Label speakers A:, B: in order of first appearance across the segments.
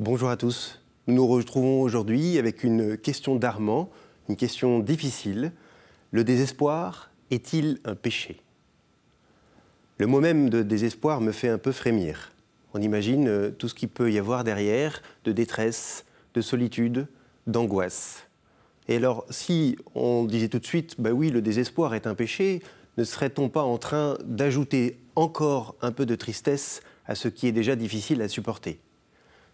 A: Bonjour à tous. Nous nous retrouvons aujourd'hui avec une question d'Armand, une question difficile. Le désespoir est-il un péché Le mot même de désespoir me fait un peu frémir. On imagine euh, tout ce qu'il peut y avoir derrière de détresse, de solitude, d'angoisse. Et alors, si on disait tout de suite, bah oui, le désespoir est un péché, ne serait-on pas en train d'ajouter encore un peu de tristesse à ce qui est déjà difficile à supporter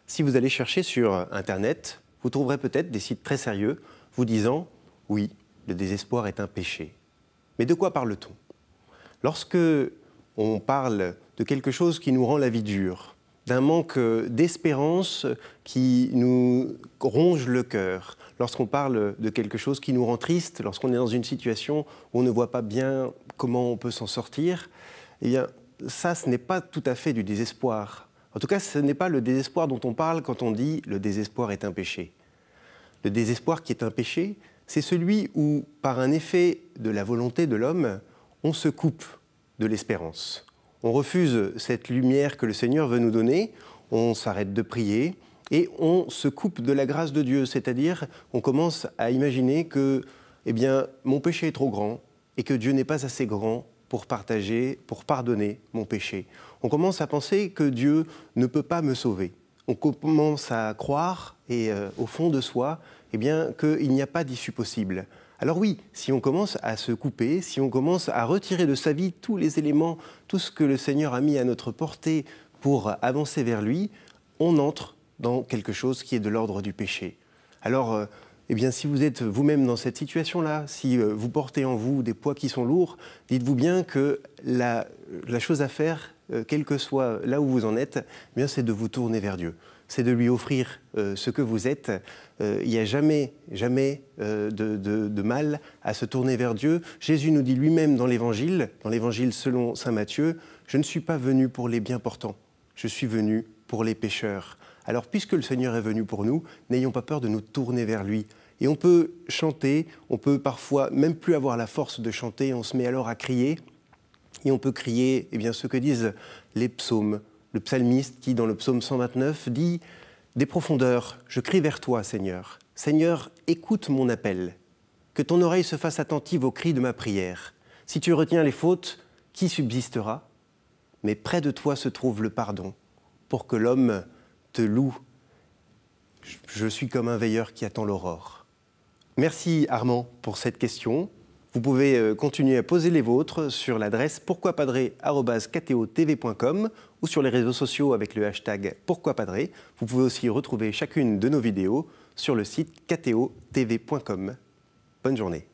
A: si vous allez chercher sur Internet, vous trouverez peut-être des sites très sérieux vous disant oui, le désespoir est un péché. Mais de quoi parle-t-on Lorsque on parle de quelque chose qui nous rend la vie dure, d'un manque d'espérance qui nous ronge le cœur, lorsqu'on parle de quelque chose qui nous rend triste, lorsqu'on est dans une situation où on ne voit pas bien comment on peut s'en sortir, eh bien, ça, ce n'est pas tout à fait du désespoir. En tout cas, ce n'est pas le désespoir dont on parle quand on dit le désespoir est un péché. Le désespoir qui est un péché, c'est celui où, par un effet de la volonté de l'homme, on se coupe de l'espérance. On refuse cette lumière que le Seigneur veut nous donner, on s'arrête de prier et on se coupe de la grâce de Dieu, c'est-à-dire on commence à imaginer que eh bien, mon péché est trop grand et que Dieu n'est pas assez grand pour partager, pour pardonner mon péché. On commence à penser que Dieu ne peut pas me sauver. On commence à croire, et euh, au fond de soi, eh bien, qu'il n'y a pas d'issue possible. Alors oui, si on commence à se couper, si on commence à retirer de sa vie tous les éléments, tout ce que le Seigneur a mis à notre portée pour avancer vers lui, on entre dans quelque chose qui est de l'ordre du péché. Alors, euh, eh bien, si vous êtes vous-même dans cette situation-là, si euh, vous portez en vous des poids qui sont lourds, dites-vous bien que la, chose à faire, euh, quel que soit là où vous en êtes, eh bien, c'est de vous tourner vers Dieu. C'est de lui offrir euh, ce que vous êtes. il n'y a jamais, jamais de, de, mal à se tourner vers Dieu. Jésus nous dit lui-même dans l'Évangile, dans l'Évangile selon saint Matthieu, je ne suis pas venu pour les bien portants, je suis venu les pécheurs. Alors puisque le Seigneur est venu pour nous, n'ayons pas peur de nous tourner vers lui. Et on peut chanter, on peut parfois même plus avoir la force de chanter, on se met alors à crier, et on peut crier eh bien, ce que disent les psaumes. Le psalmiste qui, dans le psaume 129, dit « Des profondeurs, je crie vers toi, Seigneur. Seigneur, écoute mon appel. Que ton oreille se fasse attentive aux cris de ma prière. Si tu retiens les fautes, qui subsistera Mais près de toi se trouve le pardon, pour que l'homme te loue. Je suis comme un veilleur qui attend l'aurore. Merci Armand pour cette question. Vous pouvez euh, continuer à poser les vôtres sur l'adresse pourquoipadré.com ou sur les réseaux sociaux avec le hashtag pourquoipadré. Vous pouvez aussi retrouver chacune de nos vidéos sur le site ktotv.com. Bonne journée.